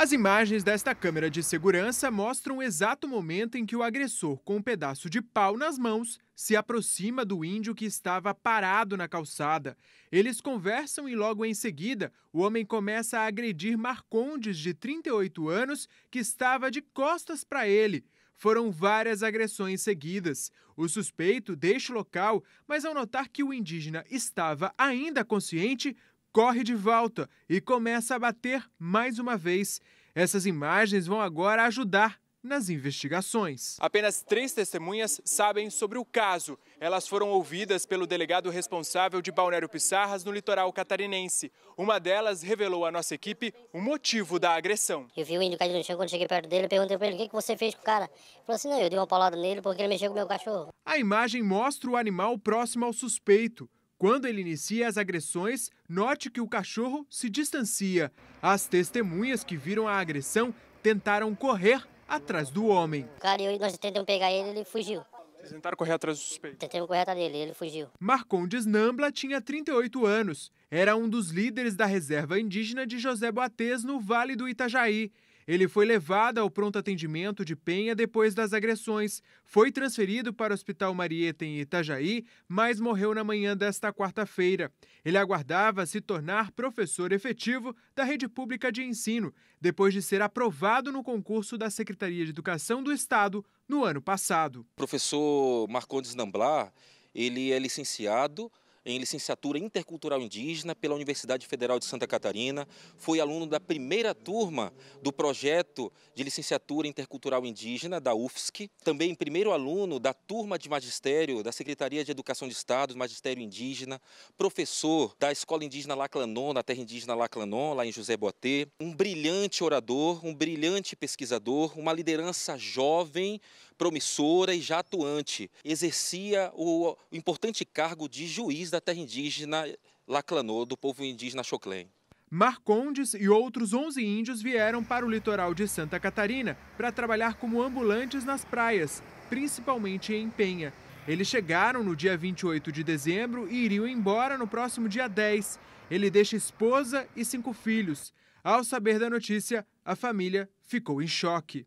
As imagens desta câmera de segurança mostram o exato momento em que o agressor, com um pedaço de pau nas mãos, se aproxima do índio que estava parado na calçada. Eles conversam e logo em seguida, o homem começa a agredir Marcondes, de 38 anos, que estava de costas para ele. Foram várias agressões seguidas. O suspeito deixa o local, mas ao notar que o indígena estava ainda consciente, corre de volta e começa a bater mais uma vez. Essas imagens vão agora ajudar nas investigações. Apenas três testemunhas sabem sobre o caso. Elas foram ouvidas pelo delegado responsável de Balneário Pissarras no litoral catarinense. Uma delas revelou à nossa equipe o motivo da agressão. Eu vi o índio cair no chão quando cheguei perto dele, perguntei para ele o que você fez com o cara. Ele falou assim, não, eu dei uma paulada nele porque ele mexeu com o meu cachorro. A imagem mostra o animal próximo ao suspeito. Quando ele inicia as agressões, note que o cachorro se distancia. As testemunhas que viram a agressão tentaram correr atrás do homem. Cara, eu, nós tentamos pegar ele, ele fugiu. Vocês tentaram correr atrás do suspeito? Tentamos correr atrás dele, ele fugiu. Marcondes Nambla tinha 38 anos. Era um dos líderes da reserva indígena de José Boates, no Vale do Itajaí. Ele foi levado ao pronto atendimento de Penha depois das agressões, foi transferido para o Hospital Marieta em Itajaí, mas morreu na manhã desta quarta-feira. Ele aguardava se tornar professor efetivo da rede pública de ensino, depois de ser aprovado no concurso da Secretaria de Educação do Estado no ano passado. O professor Marcondes Namblar, ele é licenciado em licenciatura intercultural indígena pela Universidade Federal de Santa Catarina. Foi aluno da primeira turma do projeto de licenciatura intercultural indígena da UFSC. Também primeiro aluno da turma de magistério da Secretaria de Educação de Estado, magistério indígena. Professor da Escola Indígena Laclanon, na terra indígena Laclanon, lá em José Boatê. Um brilhante orador, um brilhante pesquisador, uma liderança jovem, promissora e já atuante. Exercia o importante cargo de juiz da terra indígena Laclanô, do povo indígena Xoclém. Marcondes e outros 11 índios vieram para o litoral de Santa Catarina para trabalhar como ambulantes nas praias, principalmente em Penha. Eles chegaram no dia 28 de dezembro e iriam embora no próximo dia 10. Ele deixa esposa e cinco filhos. Ao saber da notícia, a família ficou em choque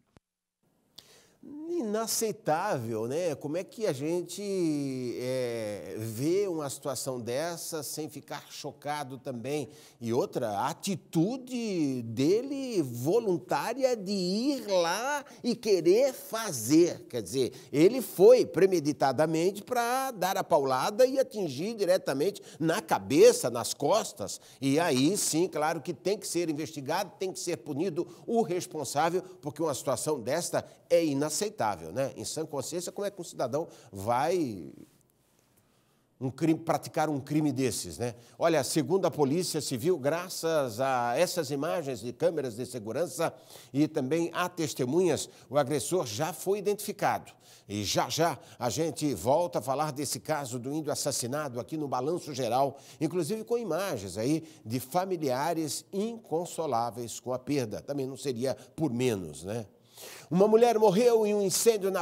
inaceitável, né? Como é que a gente é, vê uma situação dessa sem ficar chocado também? E outra, a atitude dele voluntária de ir lá e querer fazer. Quer dizer, ele foi premeditadamente para dar a paulada e atingir diretamente na cabeça, nas costas. E aí sim, claro que tem que ser investigado, tem que ser punido o responsável, porque uma situação desta é inaceitável inaceitável, né? Em sã consciência, como é que um cidadão vai um crime, praticar um crime desses, né? Olha, segundo a Polícia Civil, graças a essas imagens de câmeras de segurança e também a testemunhas, o agressor já foi identificado. E já já a gente volta a falar desse caso do índio assassinado aqui no Balanço Geral, inclusive com imagens aí de familiares inconsoláveis com a perda. Também não seria por menos, né? Uma mulher morreu em um incêndio na